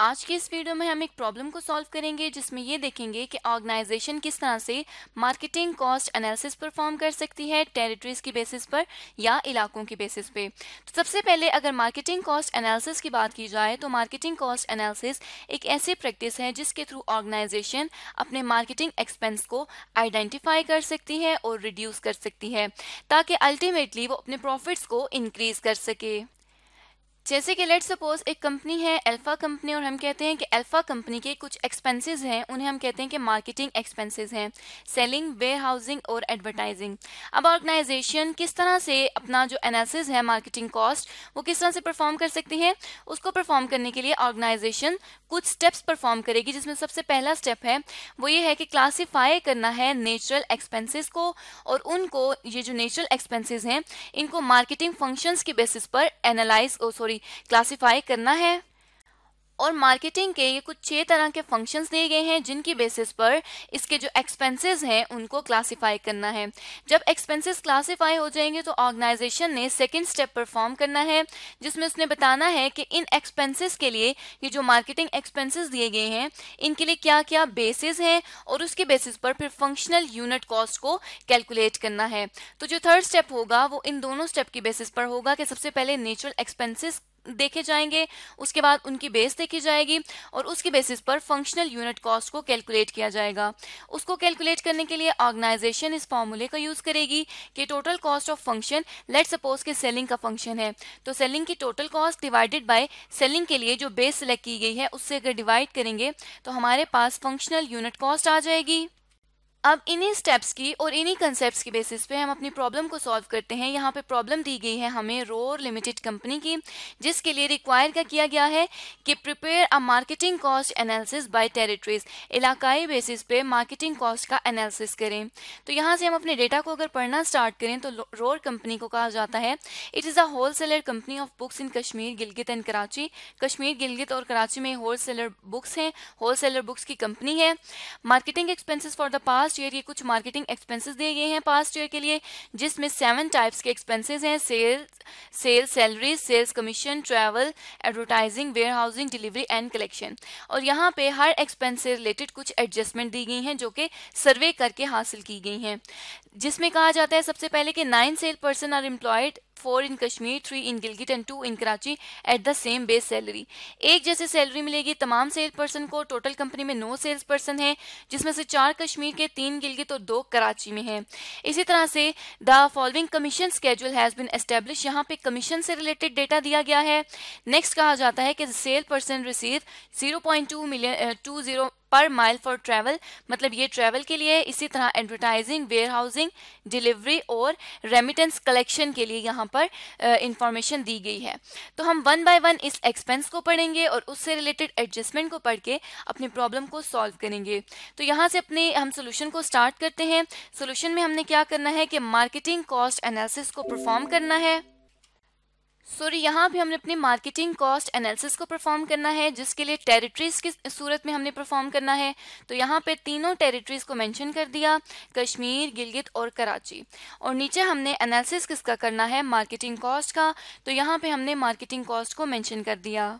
आज की इस वीडियो में हम एक प्रॉब्लम को सॉल्व करेंगे जिसमें ये देखेंगे कि ऑर्गेनाइजेशन किस तरह से मार्केटिंग कॉस्ट एनालिसिस परफॉर्म कर सकती है टेरिटरीज की बेसिस पर या इलाकों की बेसिस पे तो सबसे पहले अगर मार्केटिंग कॉस्ट एनालिसिस की बात की जाए तो मार्केटिंग कॉस्ट एनालिसिस एक ऐसी प्रैक्टिस है जिसके थ्रू ऑर्गेनाइजेशन अपने मार्केटिंग एक्सपेंस को आइडेंटिफाई कर सकती है और रिड्यूस कर सकती है ताकि अल्टीमेटली वो अपने प्रॉफिट्स को इनक्रीज कर सके जैसे कि लेट सपोज एक कंपनी है अल्फा कंपनी और हम कहते हैं कि अल्फा कंपनी के कुछ एक्सपेंसेस हैं उन्हें हम कहते हैं कि मार्केटिंग एक्सपेंसेस हैं सेलिंग वेयर हाउसिंग और एडवर्टाइजिंग अब ऑर्गेनाइजेशन किस तरह से अपना जो एनालिसिस है मार्केटिंग कॉस्ट वो किस तरह से परफॉर्म कर सकती है उसको परफॉर्म करने के लिए ऑर्गेनाइजेशन कुछ स्टेप्स परफॉर्म करेगी जिसमें सबसे पहला स्टेप है वो ये है कि क्लासीफाई करना है नेचुरल एक्सपेंसिस को और उनको ये जो नेचुरल एक्सपेंसिस हैं इनको मार्केटिंग फंक्शंस के बेसिस पर analyse sorry oh, category classify करना है और मार्केटिंग के ये कुछ छह तरह के फंक्शंस दिए गए हैं जिनकी बेसिस पर इसके जो एक्सपेंसेस हैं उनको क्लासिफाई करना है जब एक्सपेंसेस क्लासिफाई हो जाएंगे तो ऑर्गेनाइजेशन ने सेकंड स्टेप परफॉर्म करना है जिसमें उसने बताना है कि इन एक्सपेंसेस के लिए ये जो मार्केटिंग एक्सपेंसेस दिए गए हैं इनके लिए क्या क्या बेसिस हैं और उसके बेसिस पर फिर फंक्शनल यूनिट कॉस्ट को कैलकुलेट करना है तो जो थर्ड स्टेप होगा वो इन दोनों स्टेप की बेसिस पर होगा कि सबसे पहले नेचुरल एक्सपेंसिस देखे जाएंगे उसके बाद उनकी बेस देखी जाएगी और उसके बेसिस पर फंक्शनल यूनिट कॉस्ट को कैलकुलेट किया जाएगा उसको कैलकुलेट करने के लिए ऑर्गेनाइजेशन इस फॉर्मूले का यूज़ करेगी कि total cost of function let suppose के सेलिंग का फंक्शन है तो सेलिंग की total cost divided by selling के लिए जो बेस सेलेक्ट की गई है उससे अगर डिवाइड करेंगे तो हमारे पास फंक्शनल यूनिट कॉस्ट आ जाएगी अब इन्हीं स्टेप्स की और इन्हीं कंसेप्ट के बेसिस पे हम अपनी प्रॉब्लम को सॉल्व करते हैं यहाँ पे प्रॉब्लम दी गई है हमें रोर लिमिटेड कंपनी की जिसके लिए रिक्वायर क्या किया गया है कि prepare a marketing cost analysis by territories इलाकाई बेसिस पे मार्केटिंग कॉस्ट का एनालिसिस करें तो यहाँ से हम अपने डेटा को अगर पढ़ना स्टार्ट करें तो रोर कंपनी को कहा जाता है it is a wholesaler company of books in Kashmir Gilgit and Karachi Kashmir Gilgit और कराची में होल सेलर बुक्स हैं होल सेलर बुक्स की कंपनी है marketing expenses for the past past year के कुछ मार्केटिंग एक्सपेंसेस दिए गए हैं पास्ट ईयर के लिए जिसमें सेवन टाइप्स के एक्सपेंसेस हैं sales sales salaries sales commission travel advertising warehousing delivery and collection और यहाँ पे हर एक्सपेंस से रिलेटेड कुछ एडजस्टमेंट दी गई हैं जो कि सर्वे करके हासिल की गई हैं जिसमें कहा जाता है सबसे पहले कि nine sale person are employed four in Kashmir three in Gilgit and two in Karachi at the same base salary एक जैसे सैलरी मिलेगी तमाम सेल पर्सन को टोटल कंपनी में नो सेल्स पर्सन है जिसमें से चार कश्मीर के तीन गिलगित और दो कराची में हैं इसी तरह से the following commission schedule has been establish यहाँ पे कमीशन से रिलेटेड डेटा दिया गया है नेक्स्ट कहा जाता है कि sale person receive zero point two million two zero per mile for travel मतलब ये ट्रैवल के लिए इसी तरह एडवर्टाइजिंग वेयर हाउसिंग डिलीवरी और रेमिटेंस कलेक्शन के लिए यहाँ पर इंफॉर्मेशन दी गई है तो हम वन बाय वन इस एक्सपेंस को पढ़ेंगे और उससे रिलेटेड एडजस्टमेंट को पढ़ के अपनी प्रॉब्लम को सॉल्व करेंगे तो यहाँ से अपने हम सोल्यूशन को स्टार्ट करते हैं सोल्यूशन में हमने क्या करना है कि मार्केटिंग कॉस्ट एनालिसिस को परफॉर्म करना है सॉरी यहाँ भी हमने अपने मार्केटिंग कॉस्ट एनालिसिस को परफॉर्म करना है जिसके लिए टेरिटरीज की सूरत में हमने परफॉर्म करना है तो यहाँ पे तीनों टेरिटरीज को मेंशन कर दिया कश्मीर गिलगित और कराची और नीचे हमने एनालिसिस किसका करना है मार्केटिंग कॉस्ट का तो यहाँ पे हमने मार्केटिंग कॉस्ट को मैंशन कर दिया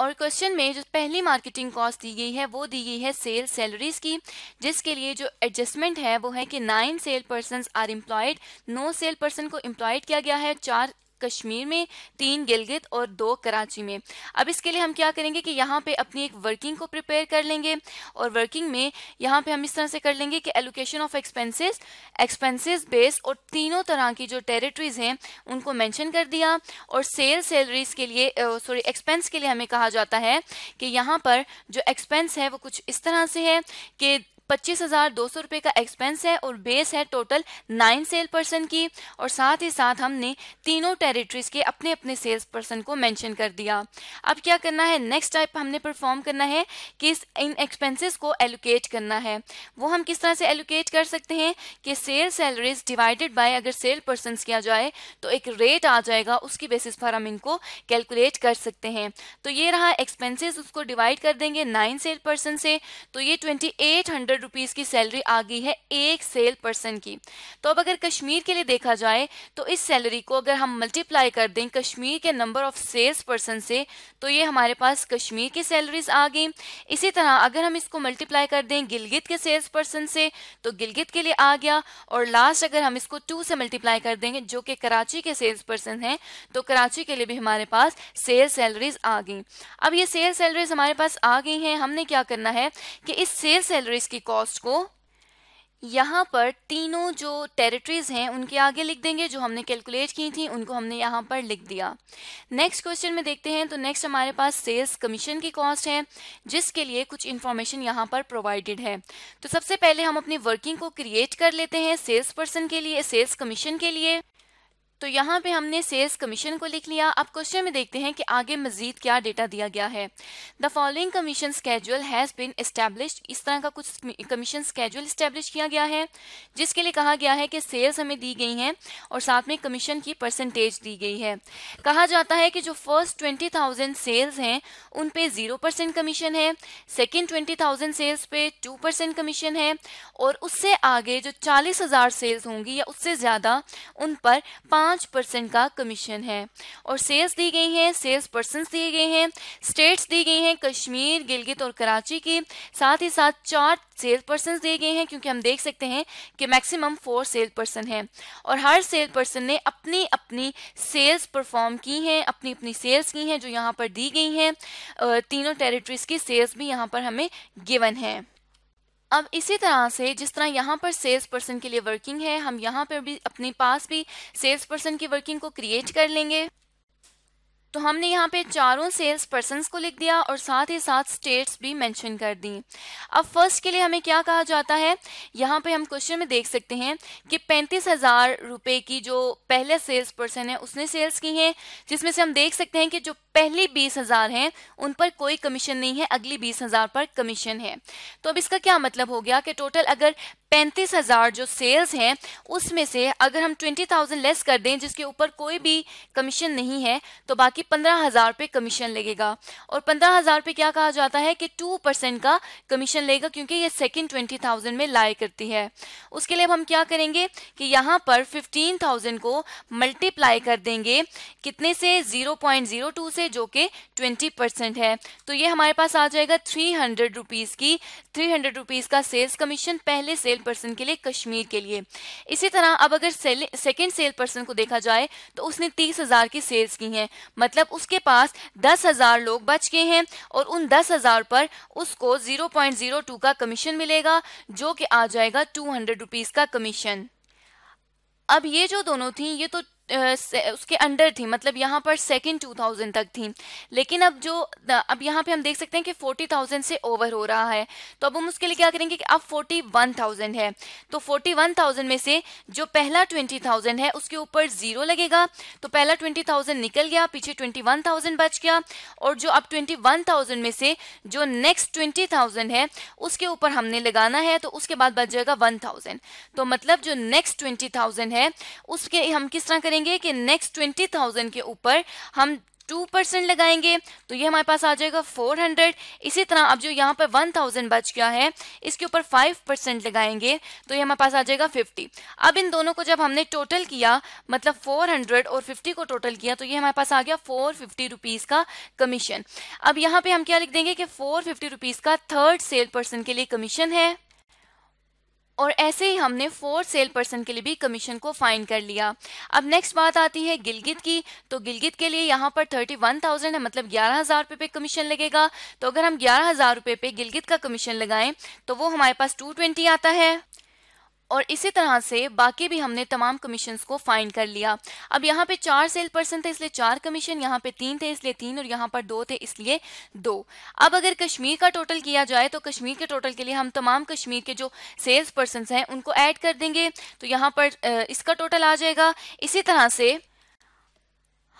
और क्वेश्चन में जो पहली मार्केटिंग कॉस्ट दी गई है वो दी गई है सेल सैलरीज की जिसके लिए जो एडजस्टमेंट है वो है कि nine sale person are employed no sale person को एम्प्लॉयड किया गया है चार कश्मीर में तीन गिलगित और दो कराची में अब इसके लिए हम क्या करेंगे कि यहाँ पे अपनी एक वर्किंग को प्रिपेयर कर लेंगे और वर्किंग में यहाँ पे हम इस तरह से कर लेंगे कि allocation of expenses expenses base और तीनों तरह की जो टेरिटरीज हैं उनको मैंशन कर दिया और सेल सैलरीज के लिए सॉरी एक्सपेंस के लिए हमें कहा जाता है कि यहाँ पर जो एक्सपेंस है वो कुछ इस तरह से है कि पच्चीस हजार दो सौ रुपए का एक्सपेंस है और बेस है टोटल नाइन सेल पर्सन की और साथ ही साथ हमने तीनों टेरिटरीज के अपने अपने सेल्स पर्सन को मेंशन कर दिया अब क्या करना है नेक्स्ट टाइप हमने परफॉर्म करना है कि इन एक्सपेंसेस को एलोकेट करना है वो हम किस तरह से एलोकेट कर सकते हैं कि सेल सैलरीज डिवाइडेड बाय अगर सेल पर्सन किया जाए तो एक रेट आ जाएगा उसकी बेसिस पर हम इनको कैलकुलेट कर सकते हैं तो ये रहा एक्सपेंसिस उसको डिवाइड कर देंगे नाइन सेल पर्सन से तो ये twenty eight hundred hundred rupees की सैलरी आ गई है एक सेल पर्सन की तो अब अगर कश्मीर के लिए देखा जाए तो इस सैलरी को अगर हम मल्टीप्लाई कर दें कश्मीर के नंबर ऑफ सेल्स पर्सन से तो ये हमारे पास कश्मीर की सैलरीज आ गई इसी तरह अगर हम इसको मल्टीप्लाई कर दें गिलगित के सेल्स पर्सन से तो गिलगित के लिए आ गया और लास्ट अगर हम इसको टू से मल्टीप्लाई कर देंगे जो कि कराची के सेल्स पर्सन है तो कराची के लिए भी हमारे पास सेल सैलरीज आ गई अब ये सेल सैलरीज हमारे पास आ गई हैं हमने क्या करना है कि इस सेल सैलरीज की कॉस्ट को यहाँ पर तीनों जो टेरिटरीज हैं उनके आगे लिख देंगे जो हमने कैलकुलेट की थी उनको हमने यहाँ पर लिख दिया नेक्स्ट क्वेश्चन में देखते हैं तो नेक्स्ट हमारे पास सेल्स कमीशन की कॉस्ट है जिसके लिए कुछ इन्फॉर्मेशन यहाँ पर प्रोवाइडेड है तो सबसे पहले हम अपनी वर्किंग को क्रिएट कर लेते हैं सेल्स पर्सन के लिए सेल्स कमीशन के लिए तो यहाँ पे हमने सेल्स कमीशन को लिख लिया अब क्वेश्चन में देखते हैं कि आगे मजीद क्या डेटा दिया गया है the following commission schedule has been establish इस तरह का कुछ कमीशन स्केजुअल इस्टेब्लिश किया गया है जिसके लिए कहा गया है कि सेल्स हमें दी गई हैं और साथ में कमीशन की परसेंटेज दी गई है कहा जाता है कि जो फर्स्ट ट्वेंटी थाउजेंड सेल्स हैं उन पे ज़ीरो परसेंट कमीशन है सेकेंड ट्वेंटी थाउजेंड सेल्स पे टू परसेंट कमीशन है और उससे आगे जो चालीस हज़ार सेल्स होंगी या उससे ज़्यादा उन पर पाँच पाँच परसेंट का कमीशन है और सेल्स दी गई हैं सेल्स पर्सन दिए गए हैं स्टेट्स दी गई हैं कश्मीर गिलगित और कराची की साथ ही साथ चार सेल पर्सन दिए गए हैं क्योंकि हम देख सकते हैं कि मैक्सिमम फोर सेल पर्सन हैं और हर सेल पर्सन ने अपनी अपनी सेल्स परफॉर्म की हैं अपनी अपनी सेल्स की हैं जो यहाँ पर दी गई हैं तीनों टेरिटरीज की सेल्स भी यहाँ पर हमें गिवन है अब इसी तरह से जिस तरह यहाँ पर सेल्स पर्सन के लिए वर्किंग है हम यहाँ पर भी अपने पास भी सेल्स पर्सन की वर्किंग को क्रिएट कर लेंगे तो हमने यहाँ पे चारों सेल्स पर्सन को लिख दिया और साथ ही साथ स्टेट्स भी मेंशन कर दी अब फर्स्ट के लिए हमें क्या कहा जाता है यहाँ पे हम क्वेश्चन में देख सकते हैं कि पैंतीस हज़ार रुपये की जो पहले सेल्स पर्सन है उसने सेल्स की है जिसमें से हम देख सकते हैं कि जो पहली बीस हजार है उन पर कोई कमीशन नहीं है अगली बीस हजार पर कमीशन है तो अब इसका क्या मतलब हो गया कि टोटल अगर पैंतीस हजार जो सेल्स हैं उसमें से अगर हम ट्वेंटी थाउजेंड लेस कर दें जिसके ऊपर कोई भी कमीशन नहीं है तो बाकी पंद्रह हजार पे कमीशन लगेगा और पंद्रह हजार पे क्या कहा जाता है कि टू परसेंट का कमीशन लेगा क्योंकि ये सेकंड ट्वेंटी थाउजेंड में लाए करती है उसके लिए हम क्या करेंगे कि यहाँ पर फिफ्टीन थाउजेंड को मल्टीप्लाई कर देंगे कितने से जीरो पॉइंट जीरो टू से से जो कि 20 परसेंट है तो ये हमारे पास आ जाएगा थ्री हंड्रेड रुपीज़ की थ्री हंड्रेड रुपीज़ का सेल्स कमीशन पहले सेल पर्सन के लिए कश्मीर के लिए इसी तरह अब अगर सेल सेकेंड सेल पर्सन को देखा जाए तो उसने तीस हज़ार की सेल्स की हैं मतलब उसके पास दस हज़ार लोग बच गए हैं और उन दस हज़ार पर उसको ज़ीरो पॉइंट ज़ीरो टू का कमीशन मिलेगा जो कि आ जाएगा टू हंड्रेड रुपीज़ का कमीशन अब ये जो दोनों थी ये तो उसके अंडर थी मतलब यहाँ पर सेकेंड टू थाउजेंड तक थी लेकिन अब जो अब यहाँ पे हम देख सकते हैं कि फोर्टी थाउजेंड से ओवर हो रहा है तो अब हम उसके लिए क्या करेंगे कि अब फोर्टी वन थाउजेंड है तो फोर्टी वन थाउजेंड में से जो पहला ट्वेंटी थाउजेंड है उसके ऊपर जीरो लगेगा तो पहला ट्वेंटी थाउजेंड निकल गया पीछे ट्वेंटी वन थाउजेंड बच गया और जो अब ट्वेंटी वन थाउजेंड में से जो नेक्स्ट ट्वेंटी थाउजेंड है उसके ऊपर हमने लगाना है तो उसके बाद बच जाएगा वन थाउजेंड तो मतलब जो नेक्स्ट ट्वेंटी थाउजेंड है उसके हम किस तरह करेंगे देखेंगे कि नेक्स्ट ट्वेंटी थाउजेंड के ऊपर हम टू परसेंट लगाएंगे तो ये हमारे पास आ जाएगा फोर हंड्रेड इसी तरह अब जो यहाँ पर वन थाउजेंड बच गया है इसके ऊपर फाइव परसेंट लगाएंगे तो ये हमारे पास आ जाएगा फिफ्टी अब इन दोनों को जब हमने टोटल किया मतलब फोर हंड्रेड और फिफ्टी को टोटल किया तो ये हमारे पास आ गया फोर फिफ्टी रुपीज का कमीशन अब यहाँ पे हम क्या लिख देंगे कि फोर फिफ्टी रुपीज का थर्ड सेल पर्सन के लिए कमीशन है और ऐसे ही हमने फोर सेल पर्सन के लिए भी कमीशन को फाइन कर लिया अब नेक्स्ट बात आती है गिलगित की तो गिलगित के लिए यहाँ पर थर्टी वन थाउजेंड है मतलब ग्यारह हजार रुपये पे कमीशन लगेगा तो अगर हम ग्यारह हजार रुपये पे गिलगित का कमीशन लगाएं तो वो हमारे पास टू ट्वेंटी आता है और इसी तरह से बाकी भी हमने तमाम कमीशन को फाइंड कर लिया अब यहाँ पे चार सेल पर्सन थे इसलिए चार कमीशन यहाँ पे तीन थे इसलिए तीन और यहाँ पर दो थे इसलिए दो अब अगर कश्मीर का टोटल किया जाए तो कश्मीर के टोटल के लिए हम तमाम कश्मीर के जो सेल्स पर्सन हैं उनको ऐड कर देंगे तो यहाँ पर इसका टोटल आ जाएगा इसी तरह से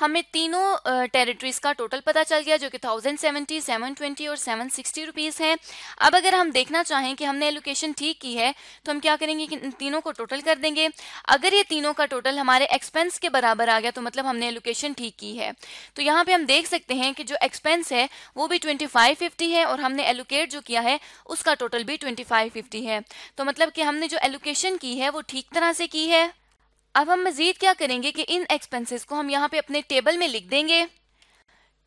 हमें तीनों टेरिटरीज का टोटल पता चल गया जो कि थाउजेंड सेवेंटी सेवन ट्वेंटी और सेवन सिक्सटी रुपीज़ है अब अगर हम देखना चाहें कि हमने एलोकेशन ठीक की है तो हम क्या करेंगे कि तीनों को टोटल कर देंगे अगर ये तीनों का टोटल हमारे एक्सपेंस के बराबर आ गया तो मतलब हमने एलोकेशन ठीक की है तो यहाँ पे हम देख सकते हैं कि जो एक्सपेंस है वो भी ट्वेंटी फाइव फिफ्टी है और हमने एलोकेट जो किया है उसका टोटल भी ट्वेंटी फाइव फिफ्टी है तो मतलब कि हमने जो एलोकेशन की है वो ठीक तरह से की है अब हम मज़ीद क्या करेंगे कि इन एक्सपेंसेस को हम यहाँ पे अपने टेबल में लिख देंगे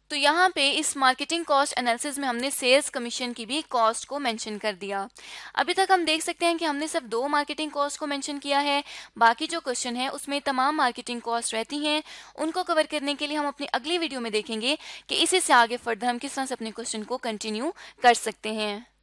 तो यहाँ पे इस मार्केटिंग कॉस्ट एनालिसिस में हमने सेल्स कमीशन की भी कॉस्ट को मेंशन कर दिया अभी तक हम देख सकते हैं कि हमने सिर्फ दो मार्केटिंग कॉस्ट को मेंशन किया है बाकी जो क्वेश्चन है उसमें तमाम मार्केटिंग कॉस्ट रहती हैं उनको कवर करने के लिए हम अपनी अगली वीडियो में देखेंगे कि इसी से आगे फर्दर हम किस तरह से अपने क्वेश्चन को कंटिन्यू कर सकते हैं